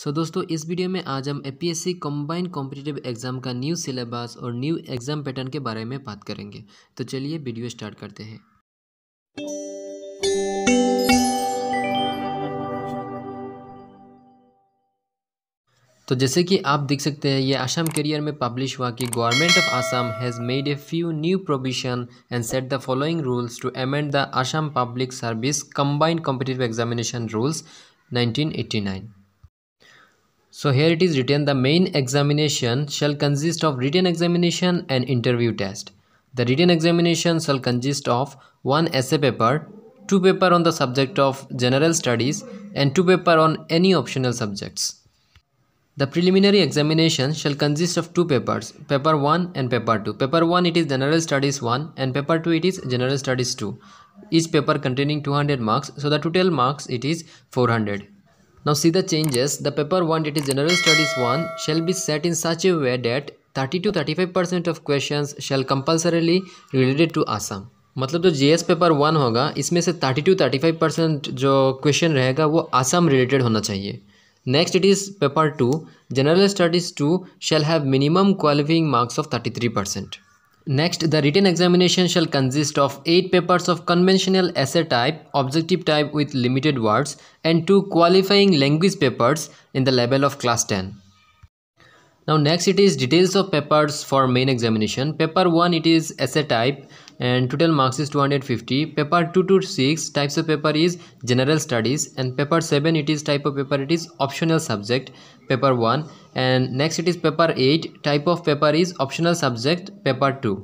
सो so, दोस्तों इस video में आज हम एपीएससी कंबाइंड कॉम्पिटिटिव एग्जाम का न्यू सिलेबस और न्यू एग्जाम पैटर्न के बारे में बात करेंगे तो चलिए वीडियो स्टार्ट करते हैं तो जैसे कि आप देख सकते हैं ये आसाम करियर में पब्लिश हुआ कि government of Assam has made a few new provision and set the following rules to amend the Assam public service combined competitive examination rules nineteen So here it is written the main examination shall consist of written examination and interview test. The written examination shall consist of one essay paper, two paper on the subject of general studies and two paper on any optional subjects. The preliminary examination shall consist of two papers, paper 1 and paper 2. Paper 1 it is general studies 1 and paper 2 it is general studies 2. Each paper containing 200 marks so the total marks it is 400. Now see the changes. The paper 1 that is general studies 1 shall be set in such a way that 30 to 35% of questions shall compulsorily related to Assam. मतलब जो GS paper one होगा इसमें से thirty two thirty five percent जो question रहेगा वो Assam related होना चाहिए next it is paper two general studies two shall have minimum qualifying marks of thirty three percent Next, the written examination shall consist of 8 papers of conventional essay type, objective type with limited words and 2 qualifying language papers in the level of class 10. Now next it is details of papers for main examination. Paper 1 it is essay type and total marks is 250 paper 2 to 6 types of paper is general studies and paper 7 it is type of paper it is optional subject paper 1 and next it is paper 8 type of paper is optional subject paper 2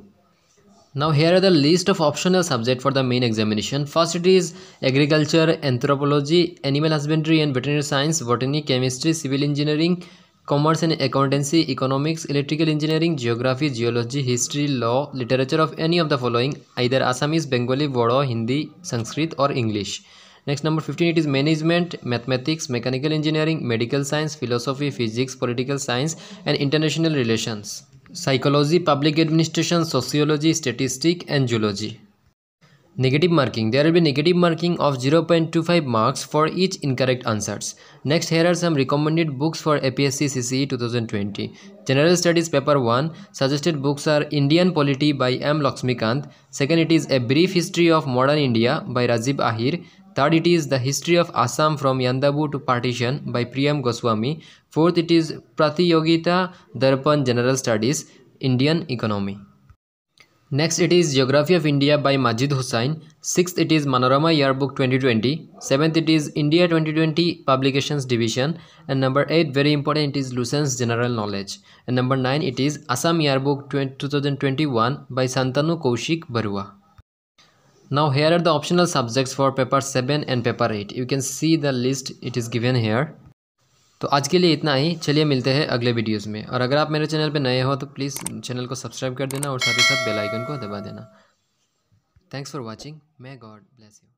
now here are the list of optional subject for the main examination. First it is agriculture, anthropology, animal husbandry and veterinary science, botany, chemistry, civil engineering, commerce and accountancy economics electrical engineering geography geology history law literature of any of the following either assamese bengali bodo hindi sanskrit or english next number 15 it is management mathematics mechanical engineering medical science philosophy physics political science and international relations psychology public administration sociology statistics and geology. Negative marking. There will be negative marking of 0.25 marks for each incorrect answers. Next, here are some recommended books for APSC CCE 2020. General Studies Paper 1. Suggested books are Indian Polity by M. Laxmikant. Second, it is A Brief History of Modern India by rajib Ahir. Third, it is The History of Assam from Yandabu to Partition by Priyam Goswami. Fourth, it is Pratiyogita Darpan General Studies, Indian Economy. Next it is Geography of India by Majid Hussain. Sixth it is Manorama Yearbook 2020. Seventh it is India 2020 Publications Division. And number eight very important it is Lucens General Knowledge. And number nine it is Assam Yearbook 2021 by Santanu Kaushik Barua. Now here are the optional subjects for paper 7 and paper 8. You can see the list it is given here. तो आज के लिए इतना ही चलिए मिलते हैं अगले videos में और अगर आप मेरे चैनल पर नए हो तो प्लीज़ चैनल को सब्सक्राइब कर देना और साथ ही साथ बेलाइकन को दबा देना thanks for watching may God bless you